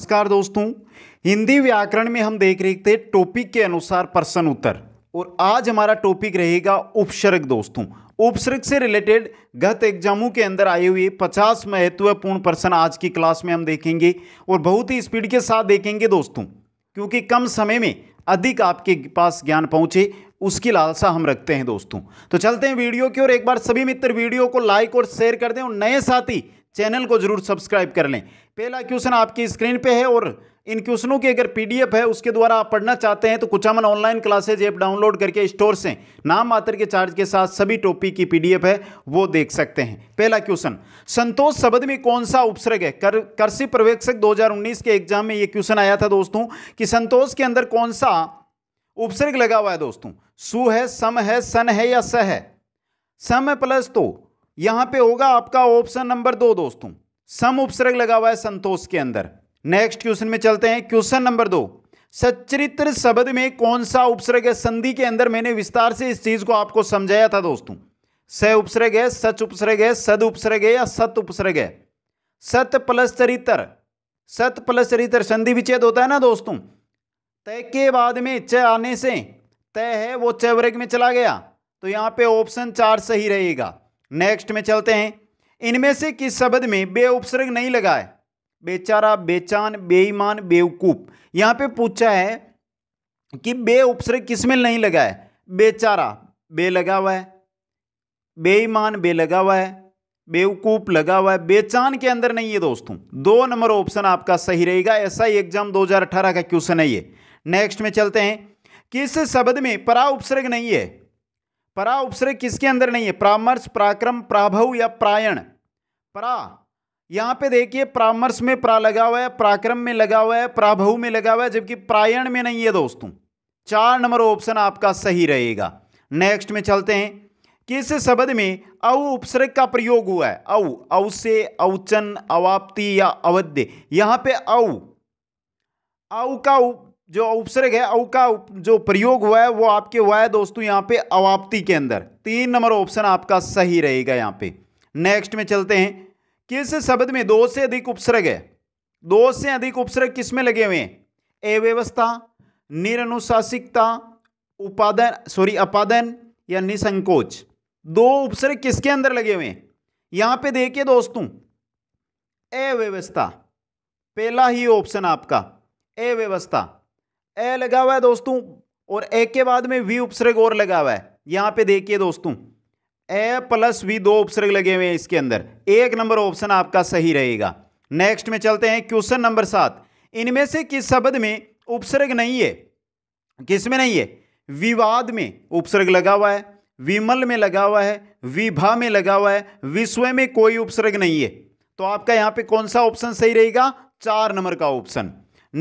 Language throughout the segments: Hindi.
नमस्कार दोस्तों हिंदी व्याकरण में हम देख रहे थे टॉपिक के अनुसार प्रश्न उत्तर और आज हमारा टॉपिक रहेगा उपसर्ग दोस्तों उपसर्ग से रिलेटेड गत एग्जामों के अंदर आए हुए 50 महत्वपूर्ण प्रश्न आज की क्लास में हम देखेंगे और बहुत ही स्पीड के साथ देखेंगे दोस्तों क्योंकि कम समय में अधिक आपके पास ज्ञान पहुंचे उसकी लालसा हम रखते हैं दोस्तों तो चलते हैं वीडियो की और एक बार सभी मित्र वीडियो को लाइक और शेयर कर दें और नए साथी चैनल को जरूर सब्सक्राइब कर लें पहला क्वेश्चन आपकी स्क्रीन पे है और इन क्वेश्चनों की अगर पीडीएफ है उसके द्वारा आप पढ़ना चाहते हैं तो Kuchaman online classes app download करके स्टोर से नाम मात्र के चार्ज के साथ सभी टॉपिक की पीडीएफ है वो देख सकते हैं पहला क्वेश्चन संतोष शब्द में कौन सा उपसर्ग है कर कृषि प्रवेक्षक 2019 के एग्जाम में ये क्वेश्चन आया था दोस्तों कि संतोष के अंदर कौन सा उपसर्ग लगा हुआ है दोस्तों सु है सम है सन है या स है सम प्लस तो यहां पे होगा आपका ऑप्शन नंबर दो दोस्तों सम उपसर्ग लगा हुआ है संतोष के अंदर नेक्स्ट क्वेश्चन में चलते हैं क्वेश्चन नंबर दो सचरित्र शब्द में कौन सा उपसर्ग है संधि के अंदर मैंने विस्तार से इस चीज को आपको समझाया था दोस्तों स उपसर्ग है सच उपसर्ग है सद उपसर्ग है या सत उपसर्ग है सत प्लस चरित्र सत प्लस चरित्र संधि विच्छेद होता है ना दोस्तों तय के बाद में च आने से तय है वो च वर्ग में चला गया तो यहाँ पे ऑप्शन चार सही रहेगा नेक्स्ट में चलते हैं इनमें से किस शब्द में बे उपसर्ग नहीं लगा है बेचारा बेचान बेईमान बेवकूफ यहां पे पूछा है कि बे उपसर्ग किसमें नहीं लगा है बेचारा बे लगा हुआ है बेईमान बे लगा हुआ है बेवकूफ लगा हुआ है बेचान के अंदर नहीं है दोस्तों दो नंबर ऑप्शन आपका सही रहेगा ऐसा ही एग्जाम 2018 का क्वेश्चन है ये नेक्स्ट में चलते हैं किस शब्द में परा उपसर्ग नहीं है परा उपसर्ग किसके अंदर नहीं है परामर्श पराक्रम प्राभव या प्रायण परा यहाँ पे देखिए परामर्श में प्रा लगा हुआ है पराक्रम में लगा हुआ है प्राभव में लगा हुआ है जबकि प्रायण में नहीं है दोस्तों चार नंबर ऑप्शन आपका सही रहेगा नेक्स्ट में चलते हैं कि इस शब्द में अव उपसर्ग का प्रयोग हुआ है अव अव से अवचन अवाप्ति या अवध्य यहाँ पे अव अव का जो उपसर्ग है औ का जो प्रयोग हुआ है वो आपके हुआ है दोस्तों यहाँ पे अवाप्ति के अंदर तीन नंबर ऑप्शन आपका सही रहेगा यहाँ पे नेक्स्ट में चलते हैं किस शब्द में दो से अधिक उपसर्ग है दो से अधिक उपसर्ग किस में लगे हुए हैं अव्यवस्था निरनुशासिकता उपादन सॉरी अपादन या निसंकोच दो उपसर्ग किसके अंदर लगे हुए हैं यहाँ पे देखिए दोस्तों अव्यवस्था पहला ही ऑप्शन आपका अव्यवस्था ए लगा हुआ है दोस्तों और ए के बाद में वी उपसर्ग और लगा हुआ है यहां पे देखिए दोस्तों ए प्लस वी दो उपसर्ग लगे हुए हैं इसके अंदर एक नंबर ऑप्शन आपका सही रहेगा नेक्स्ट में चलते हैं क्वेश्चन नंबर सात इनमें से किस शब्द में उपसर्ग नहीं है किस में नहीं है विवाद में उपसर्ग लगा हुआ है विमल में लगा हुआ है विभा में लगा हुआ है विश्व में कोई उपसर्ग नहीं है तो आपका यहां पे कौन सा ऑप्शन सही रहेगा चार नंबर का ऑप्शन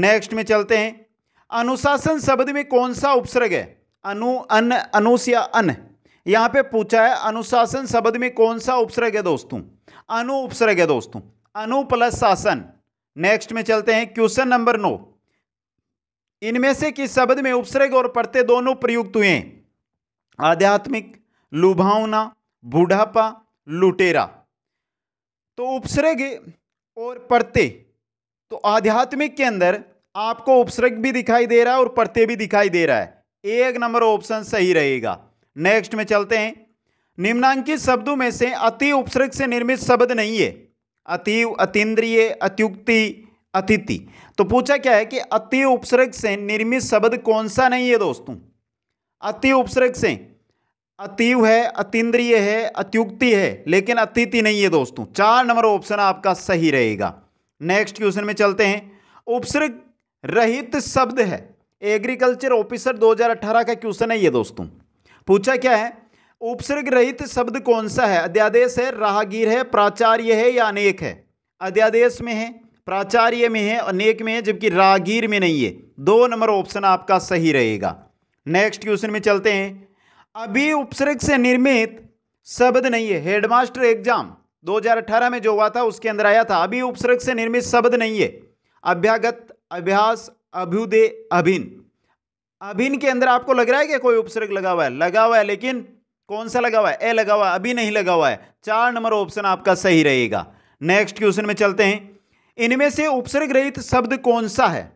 नेक्स्ट में चलते हैं अनुशासन शब्द में कौन सा उपसर्ग है अनु अन अनुस या अन यहाँ पे पूछा है अनुशासन शब्द में कौन सा उपसर्ग है दोस्तों अनु उपसर्ग है दोस्तों अनु प्लस शासन नेक्स्ट में चलते हैं क्वेश्चन नंबर नौ इनमें से किस शब्द में उपसर्ग और प्रत्यय दोनों प्रयुक्त हुए हैं आध्यात्मिक लुभावना बुढ़ापा लुटेरा तो उपसर्ग और प्रत्यय तो आध्यात्मिक के अंदर आपको उपसर्ग भी दिखाई दे रहा है और प्रत्यय भी दिखाई दे रहा है एक नंबर ऑप्शन सही रहेगा नेक्स्ट में चलते हैं निम्नांकित शब्दों में से अति उपसर्ग से निर्मित शब्द नहीं है अति अतीन्द्रिय अत्युक्ति अतिथि तो पूछा क्या है कि अति उपसर्ग से निर्मित शब्द कौन सा नहीं है दोस्तों अति उपसर्ग से अतीव है अतीन्द्रिय है अत्युक्ति है लेकिन अतिथि नहीं है दोस्तों चार नंबर ऑप्शन आपका सही रहेगा नेक्स्ट क्वेश्चन में चलते हैं उपसर्ग रहित शब्द है एग्रीकल्चर ऑफिसर 2018 का क्वेश्चन है ये दोस्तों पूछा क्या है उपसर्ग रहित शब्द कौन सा है अध्यादेश है राहगीर है प्राचार्य है या अनेक है अध्यादेश में है प्राचार्य में है अनेक में है जबकि राहगीर में नहीं है दो नंबर ऑप्शन आपका सही रहेगा नेक्स्ट क्वेश्चन में चलते हैं अभी उपसर्ग से निर्मित शब्द नहीं है हेडमास्टर एग्जाम 2018 में जो हुआ था उसके अंदर आया था अभी उपसर्ग से निर्मित शब्द नहीं है अभ्यागत अभ्यास अभ्युदय अभिन अभिन के अंदर आपको लग रहा है कि कोई उपसर्ग लगा हुआ है लगा हुआ है लेकिन कौन सा लगा हुआ है ए लगा हुआ है अभी नहीं लगा हुआ है चार नंबर ऑप्शन आपका सही रहेगा नेक्स्ट क्वेश्चन में चलते हैं इनमें से उपसर्ग रहित शब्द कौन सा है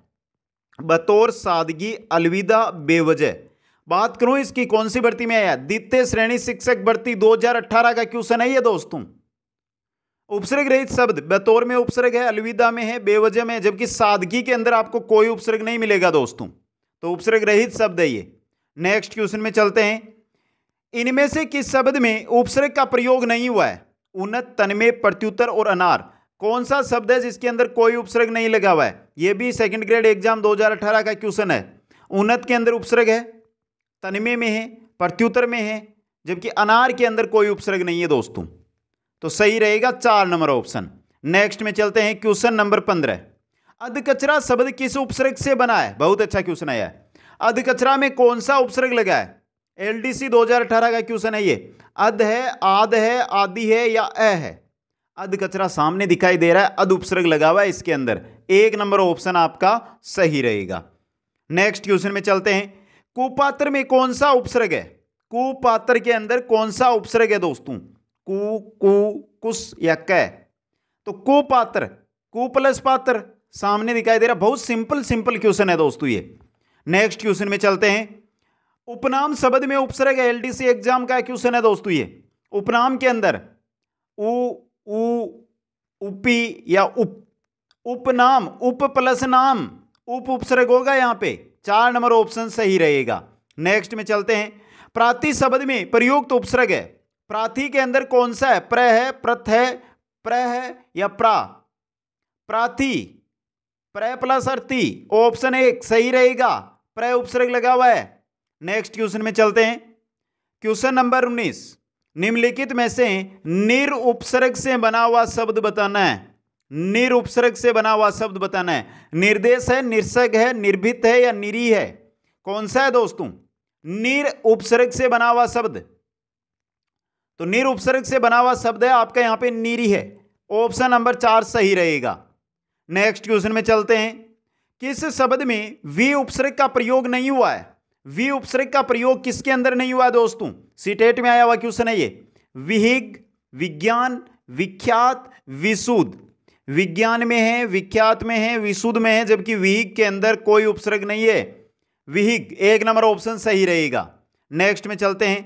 बतौर सादगी अलविदा बेवजह बात करूं इसकी कौन सी भर्ती में आया द्वितीय श्रेणी शिक्षक भर्ती 2018 का क्वेश्चन है ये दोस्तों उपसर्ग रहित शब्द बतौर में उपसर्ग है अलविदा में है बेवजह में जबकि सादगी के अंदर आपको कोई उपसर्ग नहीं मिलेगा दोस्तों तो उपसर्ग रहित शब्द है ये नेक्स्ट क्वेश्चन में चलते हैं इनमें से किस शब्द में उपसर्ग का प्रयोग नहीं हुआ है उन्नत तनमे प्रत्युत्तर और अनार कौन सा शब्द है जिसके अंदर कोई उपसर्ग नहीं लगा हुआ है ये भी सेकंड ग्रेड एग्जाम 2018 का क्वेश्चन है उन्नत के अंदर उपसर्ग है तनमे में है प्रत्युत्तर में है जबकि अनार के अंदर कोई उपसर्ग नहीं है दोस्तों तो सही रहेगा चार नंबर ऑप्शन नेक्स्ट में चलते हैं क्वेश्चन नंबर पंद्रह अध कचरा शब्द किस उपसर्ग से बना है बहुत अच्छा क्वेश्चन आया है अध कचरा में कौन सा उपसर्ग लगा है एलडीसी 2018 का क्वेश्चन है ये अध है आद है आदि है या अ है अध कचरा सामने दिखाई दे रहा है अध उपसर्ग लगा हुआ है इसके अंदर एक नंबर ऑप्शन आपका सही रहेगा नेक्स्ट क्वेश्चन में चलते हैं कुपात्र में कौन सा उपसर्ग है कुपात्र के अंदर कौन सा उपसर्ग है दोस्तों कु कु कुस या क तो पात्र कु प्लस पात्र सामने दिखाई दे रहा बहुत सिंपल सिंपल क्वेश्चन है दोस्तों ये नेक्स्ट क्वेश्चन में चलते हैं उपनाम शब्द में उपसर्ग एलडीसी एग्जाम का क्वेश्चन है दोस्तों ये उपनाम के अंदर उ उ उपी या उप उपनाम उप प्लस नाम उप उपसर्ग होगा यहां पे चार नंबर ऑप्शन सही रहेगा नेक्स्ट में चलते हैं प्राति शब्द में प्रयुक्त तो उपसर्ग है प्राथी के अंदर कौन सा है प्र है प्रथ है प्र है या प्रा प्राथी प्र प्लस अर्थी ऑप्शन एक सही रहेगा प्र उपसर्ग लगा हुआ है नेक्स्ट क्वेश्चन में चलते हैं क्वेश्चन नंबर उन्नीस निम्नलिखित में से निर उपसर्ग से बना हुआ शब्द बताना है निर उपसर्ग से बना हुआ शब्द बताना है निर्देश है निर्सर्ग है निर्भित है या निरी है कौन सा है दोस्तों निर उपसर्ग से बना हुआ शब्द तो निर उपसर्ग से बना हुआ शब्द है आपका यहां पे नीरी है ऑप्शन नंबर चार सही रहेगा नेक्स्ट क्वेश्चन में चलते हैं किस शब्द में वी उपसर्ग का प्रयोग नहीं हुआ है वी उपसर्ग का प्रयोग किसके अंदर नहीं हुआ है दोस्तों सीटेट में आया हुआ क्वेश्चन है ये विहिग विज्ञान विख्यात विशुद्ध विज्ञान में है विख्यात में है विशुद्ध में है जबकि विहिग के अंदर कोई उपसर्ग नहीं है विहिग एक नंबर ऑप्शन सही रहेगा नेक्स्ट में चलते हैं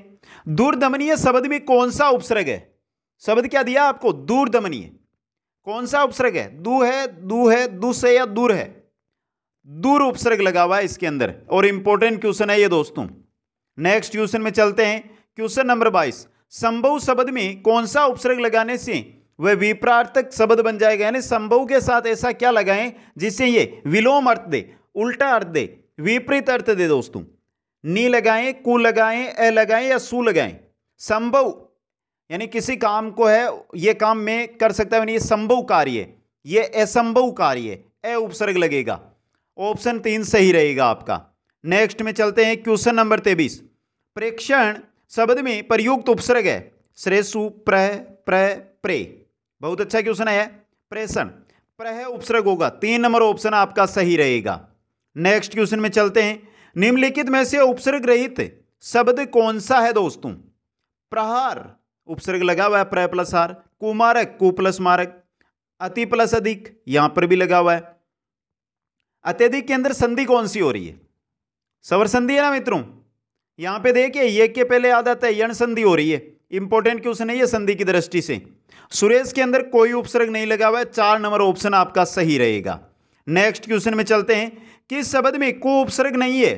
दूरदमनीय शब्द में कौन सा उपसर्ग है शब्द क्या दिया आपको दूरदमनीय कौन सा उपसर्ग है दू है दू है दू से या दूर है दूर उपसर्ग लगा हुआ है इसके अंदर और इंपॉर्टेंट क्वेश्चन है ये दोस्तों नेक्स्ट क्वेश्चन में चलते हैं क्वेश्चन नंबर बाईस संभव शब्द में कौन सा उपसर्ग लगाने से वह विप्रार्थक शब्द बन जाएगा यानी संभव के साथ ऐसा क्या लगाएं जिससे ये विलोम अर्थ दे उल्टा अर्थ दे विपरीत अर्थ दे दोस्तों नी लगाएं कु लगाएं ए लगाएं या सू लगाएं संभव यानी किसी काम को है ये काम मैं कर सकता हूँ ये संभव कार्य ये असंभव कार्य ए उपसर्ग लगेगा ऑप्शन तीन सही रहेगा आपका नेक्स्ट में चलते हैं क्वेश्चन नंबर तेबीस प्रेक्षण शब्द में प्रयुक्त उपसर्ग है श्रेय सु प्र प्रे बहुत अच्छा क्वेश्चन है प्रेषण प्रह उपसर्ग होगा तीन नंबर ऑप्शन आपका सही रहेगा नेक्स्ट क्वेश्चन में चलते हैं निम्नलिखित में से उपसर्ग रहित शब्द कौन सा है दोस्तों प्रहार उपसर्ग लगा हुआ है प्रय प्लस आर कुमारक कु प्लस मारक अति प्लस अधिक यहां पर भी लगा हुआ है अत्यधिक के अंदर संधि कौन सी हो रही है सवर संधि है ना मित्रों यहां पे देखिए ये के पहले याद आता है यण संधि हो रही है इंपॉर्टेंट नहीं है संधि की दृष्टि से सुरेश के अंदर कोई उपसर्ग नहीं लगा हुआ है चार नंबर ऑप्शन आपका सही रहेगा नेक्स्ट क्वेश्चन में चलते हैं किस शब्द में को उपसर्ग नहीं है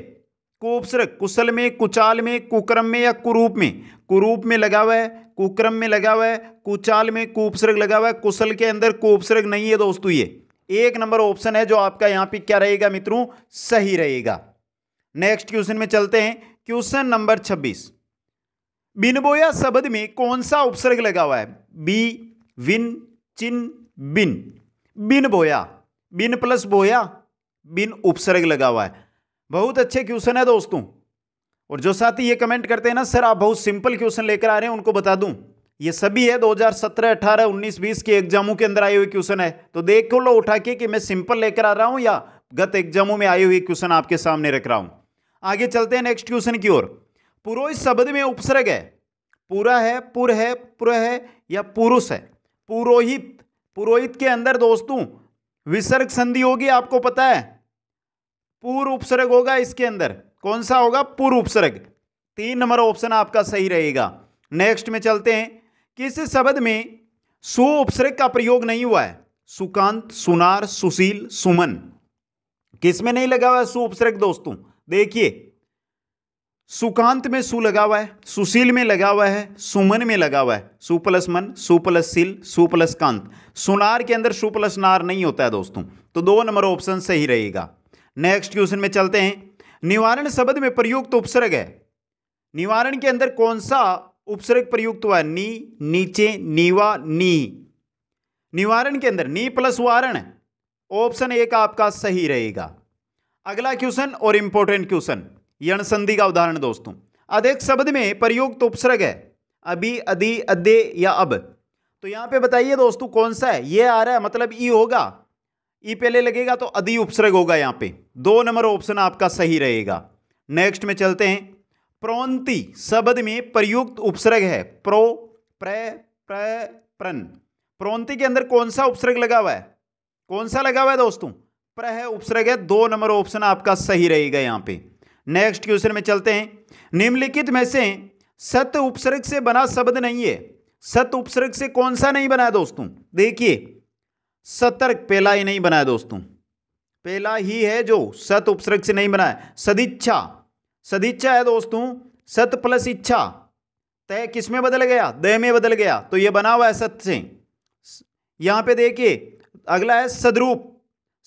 को उपसर्ग कुशल में कुचाल में कुक्रम में या कुरूप में कुरूप में लगा हुआ है कुक्रम में लगा हुआ है कुचाल में कुपसर्ग लगा हुआ है कुशल के अंदर कुपसर्ग नहीं है दोस्तों ये एक नंबर ऑप्शन है जो आपका यहाँ पे क्या रहेगा मित्रों सही रहेगा नेक्स्ट क्वेश्चन में चलते हैं क्वेश्चन नंबर छब्बीस बिनबोया शब्द में कौन सा उपसर्ग लगा हुआ है बी विन चिन बिन बिन बोया बिन प्लस बोया बिन उपसर्ग लगा हुआ है बहुत अच्छे क्वेश्चन है दोस्तों और जो साथी ये कमेंट करते हैं ना सर आप बहुत सिंपल क्वेश्चन लेकर आ रहे हैं उनको बता दूं ये सभी है 2017, 18, 19, 20 के एग्जामों के अंदर आए हुए क्वेश्चन है तो देख लो उठा के कि मैं सिंपल लेकर आ रहा हूं या गत एग्जामों में आए हुए क्वेश्चन आपके सामने रख रहा हूं आगे चलते हैं नेक्स्ट क्वेश्चन की ओर पुरोहित शब्द में उपसर्ग है पूरा है पुर है पुर है या पुरुष है पुरोहित पुरोहित के अंदर दोस्तों विसर्ग संधि होगी आपको पता है पूर्व उपसर्ग होगा इसके अंदर कौन सा होगा पूर्व उपसर्ग तीन नंबर ऑप्शन आपका सही रहेगा नेक्स्ट में चलते हैं किस शब्द में सु उपसर्ग का प्रयोग नहीं हुआ है सुकांत सुनार सुशील सुमन किसमें नहीं लगा हुआ है सु उपसर्ग दोस्तों देखिए सुकांत में सु लगा हुआ है सुशील में लगा हुआ है सुमन में लगा हुआ है सु प्लस मन सु प्लस सिल सु प्लस कांत सुनार के अंदर सु प्लस नार नहीं होता है दोस्तों तो दो नंबर ऑप्शन सही रहेगा नेक्स्ट क्वेश्चन में चलते हैं निवारण शब्द में प्रयुक्त तो उपसर्ग है निवारण के अंदर कौन सा उपसर्ग प्रयुक्त हुआ है नी नीचे नीवा नी निवारण के अंदर नी प्लस वारण ऑप्शन एक आपका सही रहेगा अगला क्वेश्चन और इंपॉर्टेंट क्वेश्चन यण संधि का उदाहरण दोस्तों अधिक शब्द में प्रयुक्त तो उपसर्ग है अभी अधि अदे या अब तो यहाँ पे बताइए दोस्तों कौन सा है ये आ रहा है मतलब ई होगा ई पहले लगेगा तो अधि उपसर्ग होगा यहाँ पे दो नंबर ऑप्शन आपका सही रहेगा नेक्स्ट में चलते हैं प्रोन्ति शब्द में प्रयुक्त उपसर्ग है प्रो प्र प्रन प्रोन्ति के अंदर कौन सा उपसर्ग लगा हुआ है कौन सा लगा हुआ है दोस्तों प्र है उपसर्ग है दो नंबर ऑप्शन आपका सही रहेगा यहाँ पे नेक्स्ट क्वेश्चन में चलते हैं निम्नलिखित में से सत उपसर्ग से बना शब्द नहीं है सत उपसर्ग से कौन सा नहीं बना दोस्तों देखिए सतर्क पहला ही नहीं बना दोस्तों पहला ही है जो सत उपसर्ग से नहीं बना है सदिच्छा सदिच्छा है दोस्तों सत प्लस इच्छा तय किसमें बदल गया दय में बदल गया तो यह बना हुआ है सत से यहां पे देखिए अगला है सदरूप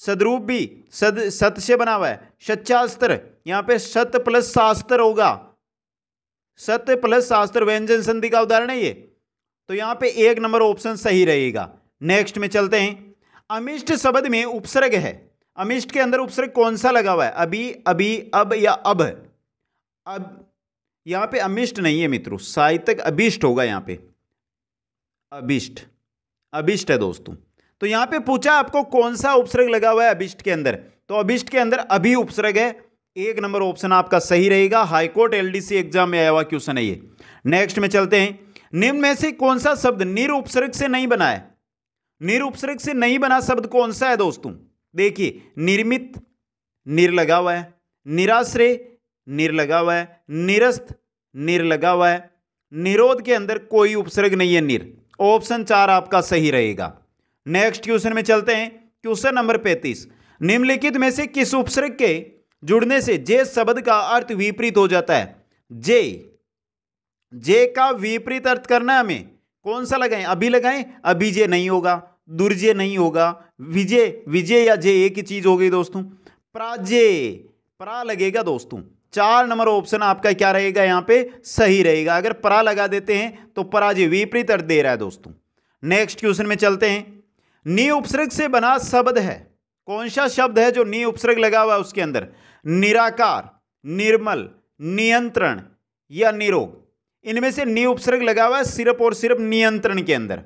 सदरूप भी सद सत से बना हुआ है सच्चास्त्र यहां पे सत प्लस शास्त्र होगा सत्य प्लस शास्त्र व्यंजन संधि का उदाहरण है ये तो यहां पे एक नंबर ऑप्शन सही रहेगा नेक्स्ट में चलते हैं अमिष्ट शब्द में उपसर्ग है अमिष्ट के अंदर उपसर्ग कौन सा लगा हुआ है अभी अभी अब या अब अब यहां पे अमिष्ट नहीं है मित्रों साहित्य अभिष्ट होगा यहां पे अभिष्ट अभिष्ट है दोस्तों तो यहां पे पूछा आपको कौन सा उपसर्ग लगा हुआ है अभिष्ट के अंदर तो अभिष्ट के अंदर अभी उपसर्ग है एक नंबर ऑप्शन आपका सही रहेगा हाईकोर्ट एलडीसी एग्जाम में आया हुआ क्वेश्चन है ये नेक्स्ट में चलते हैं निम्न में से कौन सा शब्द निरुपसर्ग से नहीं बना है निरुपसर्ग से नहीं बना शब्द कौन सा है दोस्तों देखिए निर्मित निर्लगा हुआ है निराश्रय निर्लगा हुआ है निरस्त निर्लगा हुआ है निरोध के अंदर कोई उपसर्ग नहीं है निर ऑप्शन चार आपका सही रहेगा नेक्स्ट क्वेश्चन में चलते हैं क्वेश्चन नंबर पैंतीस निम्नलिखित में से किस उपसर्ग के जुड़ने से जे शब्द का अर्थ विपरीत हो जाता है जे जे का विपरीत अर्थ करना है हमें कौन सा लगाएं अभी लगाएं अभी जे नहीं होगा दुर्जय नहीं होगा विजय विजय या जय एक ही चीज हो गई दोस्तों प्राजय प्रा लगेगा दोस्तों चार नंबर ऑप्शन आपका क्या रहेगा यहां पे सही रहेगा अगर परा लगा देते हैं तो पराजय विपरीत अर्थ दे रहा है दोस्तों नेक्स्ट क्वेश्चन में चलते हैं नी उपसर्ग से बना शब्द है कौन सा शब्द है जो नी उपसर्ग लगा हुआ है उसके अंदर निराकार निर्मल नियंत्रण या निरोग इनमें से नी उपसर्ग लगा हुआ है सिर्फ और सिर्फ नियंत्रण के अंदर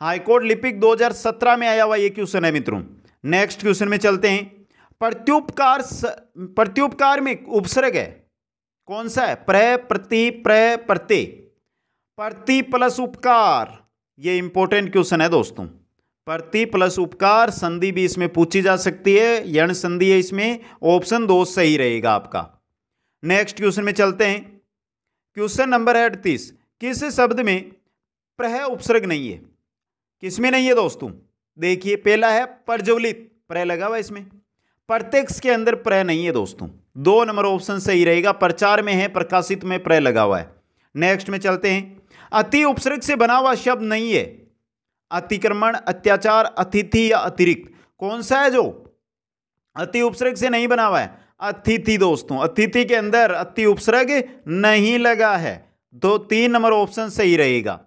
हाईकोर्ट लिपिक 2017 में आया हुआ ये क्वेश्चन है मित्रों नेक्स्ट क्वेश्चन में चलते हैं प्रत्युपकार प्रत्युपकार में उपसर्ग है कौन सा है प्र प्रति प्र प्रति प्रति प्लस उपकार ये इंपॉर्टेंट क्वेश्चन है दोस्तों प्रति प्लस उपकार संधि भी इसमें पूछी जा सकती है यण संधि है इसमें ऑप्शन दो सही रहेगा आपका नेक्स्ट क्वेश्चन में चलते हैं क्वेश्चन नंबर है अड़तीस किस शब्द में प्रह उपसर्ग नहीं है किसमें नहीं है दोस्तों देखिए पहला है प्रज्वलित प्रह लगा हुआ इसमें प्रत्यक्ष के अंदर प्रह नहीं है दोस्तों दो नंबर ऑप्शन सही रहेगा प्रचार में है प्रकाशित में प्रय लगा हुआ है नेक्स्ट में चलते हैं अति उपसर्ग से बना हुआ शब्द नहीं है अतिक्रमण अत्याचार अतिथि या अतिरिक्त कौन सा है जो अति उपसर्ग से नहीं बना हुआ है अतिथि दोस्तों अतिथि के अंदर अति उपसर्ग नहीं लगा है दो तीन नंबर ऑप्शन सही रहेगा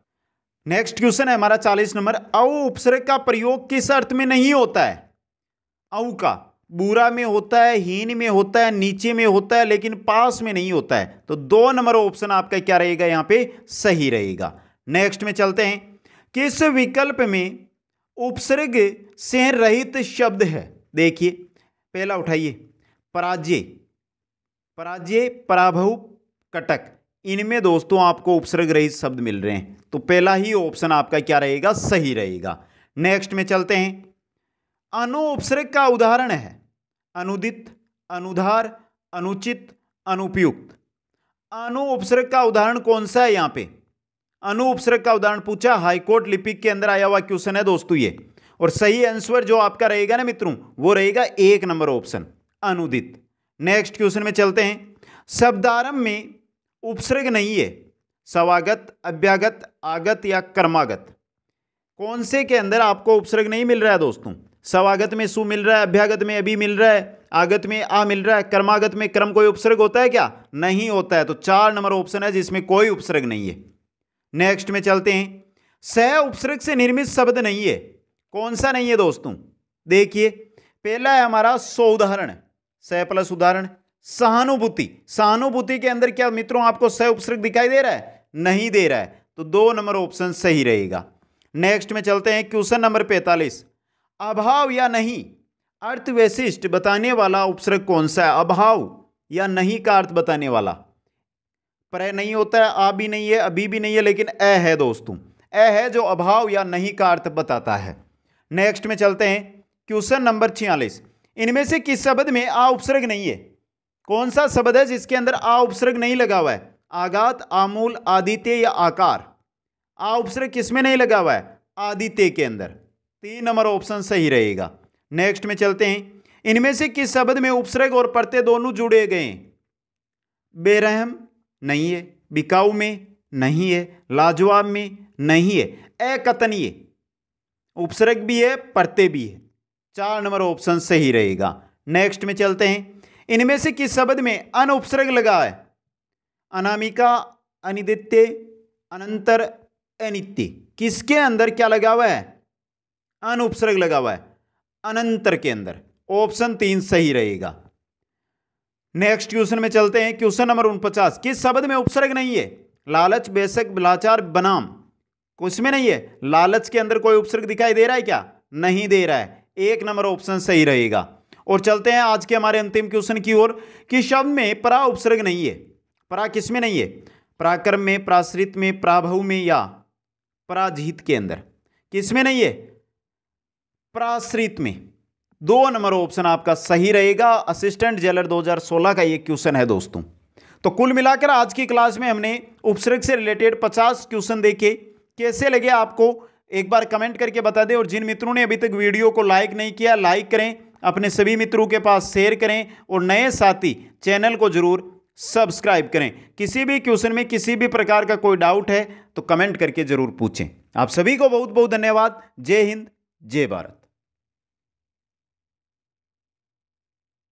नेक्स्ट क्वेश्चन है हमारा चालीस नंबर औ उपसर्ग का प्रयोग किस अर्थ में नहीं होता है औ का बुरा में होता है हीन में होता है नीचे में होता है लेकिन पास में नहीं होता है तो दो नंबर ऑप्शन आपका क्या रहेगा यहां पे सही रहेगा नेक्स्ट में चलते हैं किस विकल्प में उपसर्ग से रहित शब्द है देखिए पहला उठाइए पराजय पराजय पराभव कटक इनमें दोस्तों आपको उपसर्ग रहित शब्द मिल रहे हैं तो पहला ही ऑप्शन आपका क्या रहेगा सही रहेगा नेक्स्ट में चलते हैं अनु उपसर्ग का उदाहरण है अनुदित अनुधार अनुचित अनुपयुक्त अनु उपसर्ग का उदाहरण कौन सा है यहां पे अनुपसर्ग का उदाहरण पूछा हाईकोर्ट लिपिक के अंदर आया हुआ क्वेश्चन है दोस्तों ये और सही आंसर जो आपका रहेगा ना मित्रों वो रहेगा एक नंबर ऑप्शन अनुदित नेक्स्ट क्वेश्चन में चलते हैं शब्दारंभ में उपसर्ग नहीं है स्वागत अभ्यागत आगत या कर्मागत कौन से के अंदर आपको उपसर्ग नहीं मिल रहा है दोस्तों स्वागत में सु मिल रहा है अभ्यागत में अभी मिल रहा है आगत में आ मिल रहा है कर्मागत में कर्म कोई उपसर्ग होता है क्या नहीं होता है तो चार नंबर ऑप्शन है जिसमें कोई उपसर्ग नहीं है नेक्स्ट में चलते हैं सह उपसर्ग से निर्मित शब्द नहीं है कौन सा नहीं है दोस्तों देखिए पहला है हमारा सौ उदाहरण सह प्लस उदाहरण सहानुभूति सहानुभूति के अंदर क्या मित्रों आपको सह उपसर्ग दिखाई दे रहा है नहीं दे रहा है तो दो नंबर ऑप्शन सही रहेगा नेक्स्ट में चलते हैं क्वेश्चन नंबर पैंतालीस अभाव या नहीं अर्थ वैशिष्ट बताने वाला उपसर्ग कौन सा है अभाव या नहीं का अर्थ बताने वाला पर नहीं होता है आ भी नहीं है अभी भी नहीं है लेकिन ए है दोस्तों ए है जो अभाव या नहीं का अर्थ बताता है नेक्स्ट में चलते हैं क्वेश्चन नंबर छियालीस इनमें से किस शब्द में आ उपसर्ग नहीं है कौन सा शब्द है जिसके अंदर आ उपसर्ग नहीं लगा हुआ है आगात आमूल आदित्य या आकार आ उपसर्ग किसमें नहीं लगा हुआ है आदित्य के अंदर तीन नंबर ऑप्शन सही रहेगा नेक्स्ट में चलते हैं इनमें से किस शब्द में उपसर्ग और प्रत्यय दोनों जुड़े गए बेरहम नहीं है बिकाऊ में नहीं है लाजवाब में नहीं है अकथनीय उपसर्ग भी है पढ़ते भी है चार नंबर ऑप्शन सही रहेगा नेक्स्ट में चलते हैं इनमें से किस शब्द में अन उपसर्ग लगा है अनामिका अनिदित्य अनंतर अनित्य किसके अंदर क्या लगा हुआ है अन उपसर्ग लगा हुआ है अनंतर के अंदर ऑप्शन तीन सही रहेगा नेक्स्ट क्वेश्चन में चलते हैं क्वेश्चन नंबर उनपचास किस शब्द में उपसर्ग नहीं है लालच बेशक लाचार बनाम में नहीं है लालच के अंदर कोई उपसर्ग दिखाई दे रहा है क्या नहीं दे रहा है एक नंबर ऑप्शन सही रहेगा और चलते हैं आज के हमारे अंतिम क्वेश्चन की ओर कि शब्द में परा उपसर्ग नहीं है परा किस में नहीं है पराक्रम में प्राश्रित में प्राभव में या पराजीत के अंदर किसमें नहीं है पराश्रित में दो नंबर ऑप्शन आपका सही रहेगा असिस्टेंट जेलर 2016 का ये क्वेश्चन है दोस्तों तो कुल मिलाकर आज की क्लास में हमने उपसर्ग से रिलेटेड 50 क्वेश्चन देखे कैसे लगे आपको एक बार कमेंट करके बता दें और जिन मित्रों ने अभी तक वीडियो को लाइक नहीं किया लाइक करें अपने सभी मित्रों के पास शेयर करें और नए साथी चैनल को जरूर सब्सक्राइब करें किसी भी क्वेश्चन में किसी भी प्रकार का कोई डाउट है तो कमेंट करके जरूर पूछें आप सभी को बहुत बहुत धन्यवाद जय हिंद जय भारत